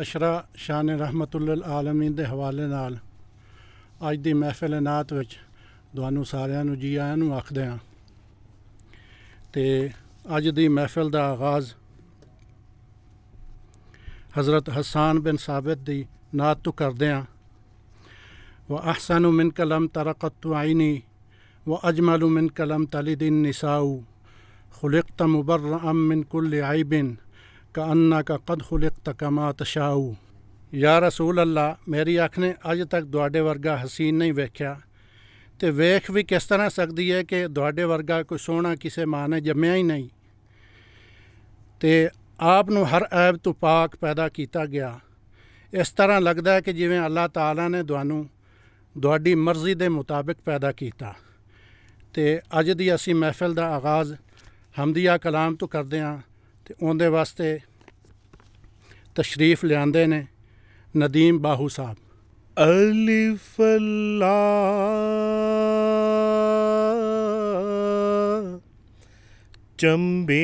अशरा शान रहमत आलमीन के हवाले नाल अज की महफिल नात विच दुआनू सारू जी आयान आखद हाँ तो अज की महफिल का आगाज़ हज़रत हसान बिन साबित की नात तो करद व अहसानू मिन कलम तरकत तो आईनी व अजमलू मिन कलम तली दिन निसाऊ खुलिकता मुबर्र अम मिन कुल आई बिन ਕਾਨਨਾ ਕਾ ਕਦ ਖੁਲਕਤ ਕਮਾ ਤਸ਼ਾਉ ਯਾ ਰਸੂਲ ਅੱਲਾ ਮੇਰੀ ਅੱਖ ਨੇ ਅਜ ਤੱਕ ਤੁਹਾਡੇ ਵਰਗਾ ਹਸੀਨ ਨਹੀਂ ਵੇਖਿਆ ਤੇ ਵੇਖ ਵੀ ਕਿਸ ਤਰ੍ਹਾਂ ਸਕਦੀ ਹੈ ਕਿ ਤੁਹਾਡੇ ਵਰਗਾ ਕੋਈ ਸੋਹਣਾ ਕਿਸੇ ਮਾਂ ਨੇ ਜੰਮਿਆ ਹੀ ਨਹੀਂ ਤੇ ਆਪ ਨੂੰ ਹਰ ਐਬ ਤੋਂ پاک ਪੈਦਾ ਕੀਤਾ ਗਿਆ ਇਸ ਤਰ੍ਹਾਂ ਲੱਗਦਾ ਹੈ ਕਿ ਜਿਵੇਂ ਅੱਲਾ ਤਾਲਾ ਨੇ ਤੁਹਾਨੂੰ ਤੁਹਾਡੀ ਮਰਜ਼ੀ ਦੇ ਮੁਤਾਬਕ ਪੈਦਾ ਕੀਤਾ ਤੇ ਅੱਜ ਦੀ ਅਸੀਂ ਮਹਿਫਲ ਦਾ ਆਗਾਜ਼ ਹਮਦੀਆ ਕਲਾਮ ਤੋਂ ਕਰਦੇ ਹਾਂ ਤੇ ਉਹਦੇ ਵਾਸਤੇ ਤਸ਼ਰੀਫ ਲਿਆਂਦੇ ਨੇ ਨਦੀਮ ਬਾਹੂ ਸਾਹਿਬ ਅਲਿਫ ਲਾ ਚੰਬੇ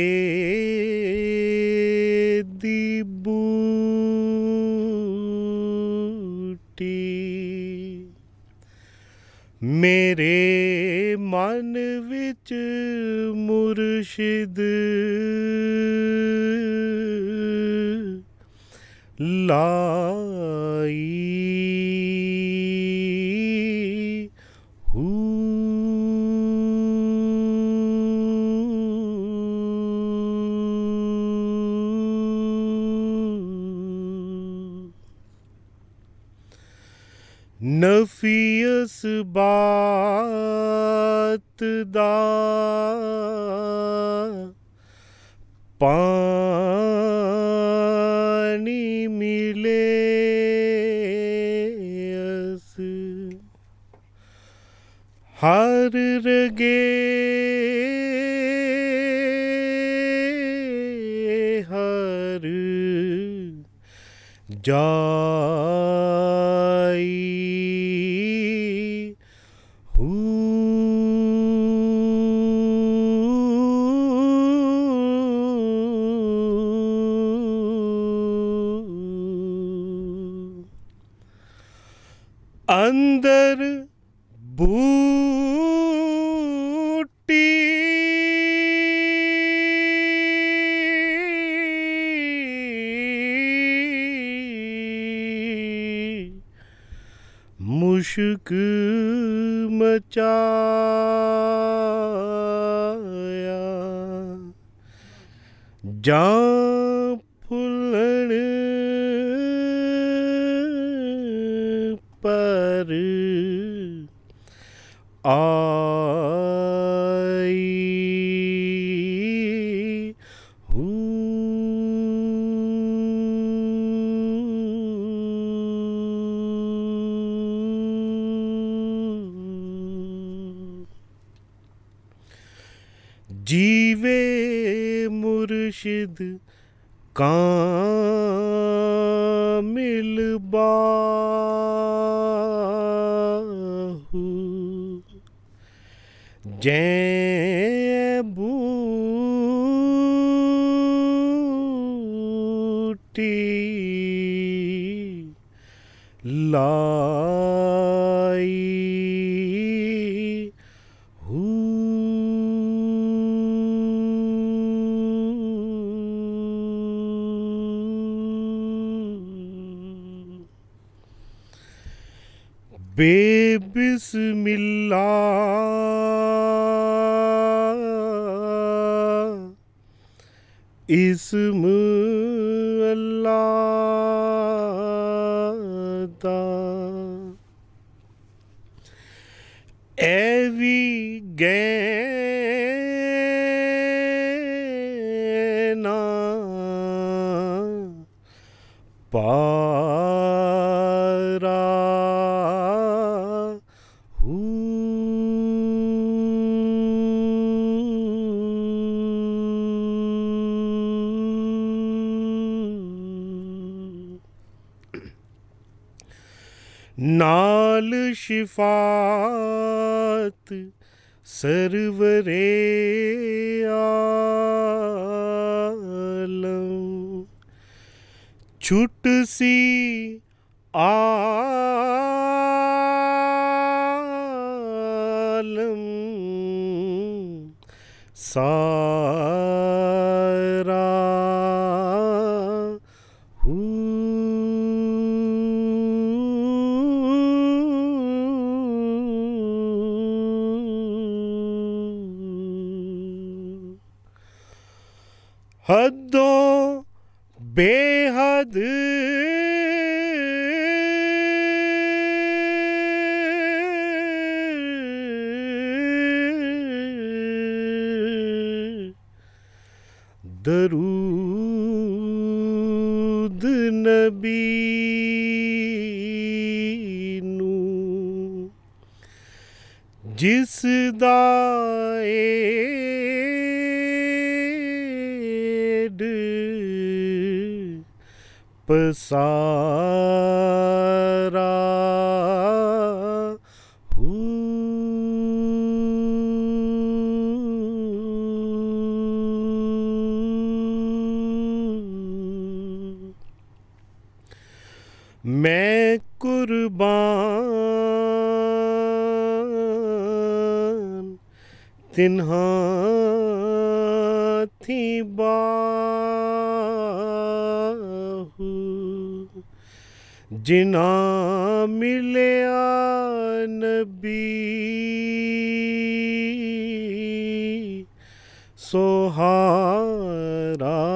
ਦੀ ਬੂਟੀ ਮੇਰੇ मन विच मुर्शिद लाई नफीस बात दा पानी मिले अस हर रगे हर जा बूटी मुश्क मचाया जा फुलण पर आई जीवे मुर्शिद कामिल बाहू Jambuti Lai Big. बिस्मिल्लाह इसम अल्लाह दा ਐ ਵੀ ਗਏ नाल शिफात सरवरे छुट सी आलम सा ਹੱਦੋਂ ਬੇਹੱਦ ਦਰੂਦ ਨਬੀ ਨੂੰ ਜਿਸ ਦਾ ਏ पाप सारा मैं कुर्बान तिन्हा थी बा जिना मिलया नबी सोहारा